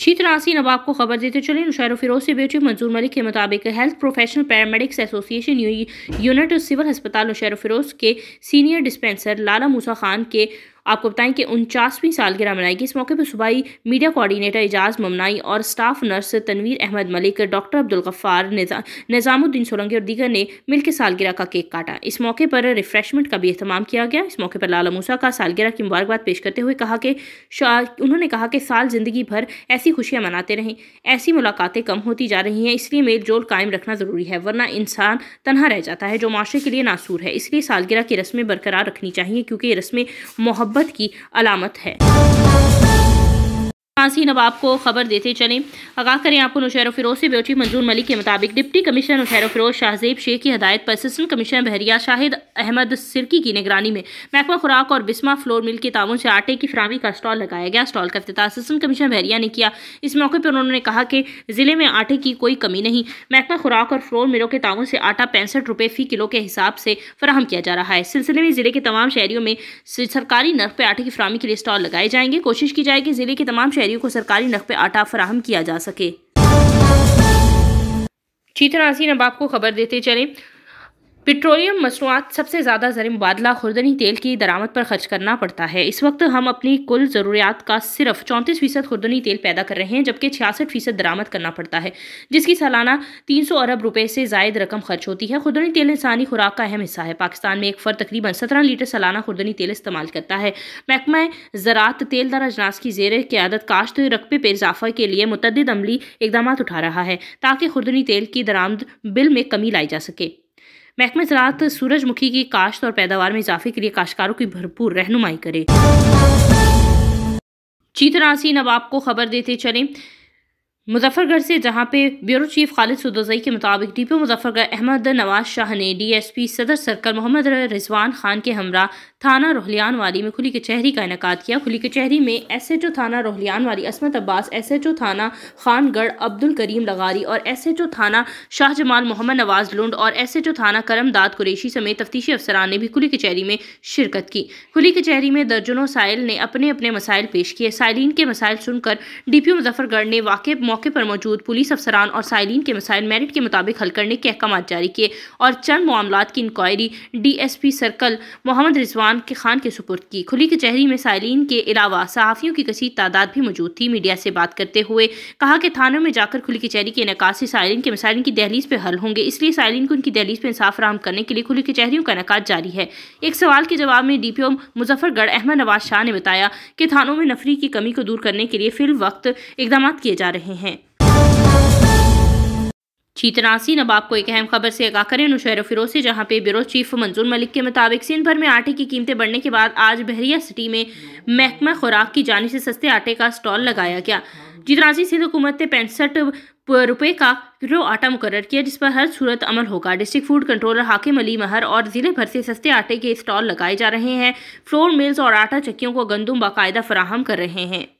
शीत शीतनासी नवाब को खबर देते चले नुशायर फिरोज से बेटी मंजूर मलिक के मुताबिक health professional paramedics association unit civil अस्पताल नुशायर फिरोज के सीनियर डिस्पेंसर लाला मूसा खान के आपको बताएं कि उनचासवीं सालगिरह मनाई गई इस मौके पर सूबाई मीडिया कोऑर्डिनेटर एजाज ममनाई और staff nurse Tanveer Ahmed Malik doctor Abdul Ghaffar Nizamuddin Solangi और दीगर ने मिलकर सालगिरह का केक काटा इस मौके पर रिफ्रेशमेंट का भी अहतमाम किया गया इस मौके पर लाला मूसा का सालगिरह की मुबारकबाद पेश करते हुए कहा कि उन्होंने कहा कि साल ज़िंदगी भर ऐसी खुशियाँ मनाते रहें ऐसी मुलाकातें कम होती जा रही हैं इसलिए मेल जोल कायम रखना ज़रूरी है वरना इंसान तनहा रह जाता है जो माशरे के लिए नासूर है इसलिए सालगिरह की रस्में बरकरार रखनी चाहिए क्योंकि ये रस्में मोहब्बत मोहब्बत की अलामत है फांसी नवाब को खबर देते चले आगाह करें आपको नौशहर फिरोज से ब्योटी मंजूर मलिक के मुताबिक डिप्टी कमिश्नर नौशहर फिरोज शाहजेब शेख की हदायत पर असिस्टेंट कमिश्नर बहरिया शाहिद अहमद सिरकी की निगरानी में महकमा खुराक और बिस्मा फ्लोर मिल के ताउन से आटे की फ्राहमी का स्टॉल लगाया गया स्टॉल का अफ्ताह असिस्टेंट कमिश्नर बहरिया ने किया इस मौके पर उन्होंने कहा कि जिले में आटे की कोई कमी नहीं महकमा खुराक और फ्लोर मिलों के ताउन से आटा पैंसठ रुपये फी किलो के हिसाब से फराहम किया जा रहा है सिलसिले में जिले के तमाम शहरियों में सरकारी नर्क पर आटे की फ्राहमी के लिए स्टॉल लगाए जाएंगे कोशिश की जाएगी जिले के तमाम शहरी व्यापारियों को सरकारी नक पर आटा फराहम किया जा सके चीतन अब आपको खबर देते चलें पेट्रोलियम मसनूआत सबसे ज़्यादा ज़र मुबादला खुरदनी तेल की दरामद पर खर्च करना पड़ता है इस वक्त हम अपनी कुल ज़रूरियात का सिर्फ चौंतीस फ़ीसद खुरदनी तेल पैदा कर रहे हैं जबकि छियासठ फ़ीसद दरामद करना पड़ता है जिसकी सालाना तीन सौ अरब रुपये से जायद रकम खर्च होती है खुरदनी तेल इंसानी खुराक का अहम हिस्सा है पाकिस्तान में एक फर तकरीबन सत्रह लीटर सालाना खुरदनी तेल इस्तेमाल करता है महकमा ज़रात तेल दर अजनास की जेर क्यादत काश्त रकबे पर इजाफा के लिए मुतद अमली इकदाम उठा रहा है ताकि खुरदनी तेल की दरामद बिल में कमी लाई जा सके महकमे ज़रात सूरजमुखी की काश्त और पैदावार में इजाफे के लिए काश्तकारों की भरपूर रहनुमाई करे चीतरासी नवाब को खबर देते चलें मुजफ्फरगढ़ से जहाँ पे ब्यूरो चीफ खालिद सुदोजई के मुताबिक डीपो मुजफ्फरगढ़ अहमद नवाज शाह ने डीएसपी सदर सर्कल मोहम्मद रिजवान खान के हमरा थाना रोहलियान वाली में खुली कचहरी का इनका किया खुली कचहरी में एसएचओ थाना रोहलियान वाली असमत अब्बास एसएचओ थाना खानगढ़ अब्दुल करीम लगारी और एसएचओ थाना शाह जमाल मोहम्मद नवाज लुंड और एसएचओ थाना करमदाद कुरेशी समेत तफ्तीशी अफसरान ने भी खुली कचहरी में शिरकत की खुली कचहरी में दर्जनों साइल ने अपने अपने मसाइल पेश किए साइलिन के मसाइल सुनकर डी पी मुजफ्फरगढ़ ने वाकई मौके पर मौजूद पुलिस अफसरान और साइलिन के मसाइल मेरिट के मुताबिक हल करने के अहकाम जारी किए और चंद मामला की inquiry D S P circle Mohammad Rizwan के खान के सुपुर्द की खुली कचहरी में साइलिन के अलावा सहाफ़ियों की कसी तादाद भी मौजूद थी मीडिया से बात करते हुए कहा कि थानों में जाकर खुली कचहरी के इनका से साइलिन के मसाइल की दहलीज पर हल होंगे इसलिए साइलिन को उनकी दहलीज पर इंसाफ फ्राहम करने के लिए खुली कचहरीों का इनका जारी है एक सवाल के जवाब में D P O Muzaffargarh Ahmed Nawaz Shah ने बताया कि थानों में नफरी की कमी को दूर करने के लिए फिल वक्त इकदाम किए जा रहे हैं चीतनासी नवाब को एक अहम खबर से आगा करें नुशहर फिरोज से जहां पे ब्यूरो चीफ मंजूर मलिक के मुताबिक सिंध भर में आटे की कीमतें बढ़ने के बाद आज बहरिया सिटी में महकमा खुराक की जाने से सस्ते आटे का स्टॉल लगाया गया चीतनासी सिंध हुकूमत ने पैंसठ रुपए का किलो आटा मुकर किया जिस पर हर सूरत अमल होगा डिस्ट्रिक्ट फूड कंट्रोलर हाकिम अली महर और ज़िले भर से सस्ते आटे के स्टॉल लगाए जा रहे हैं फ्लोर मिल्स और आटा चक्कियों को गंदुम बाकायदा फराहम कर रहे हैं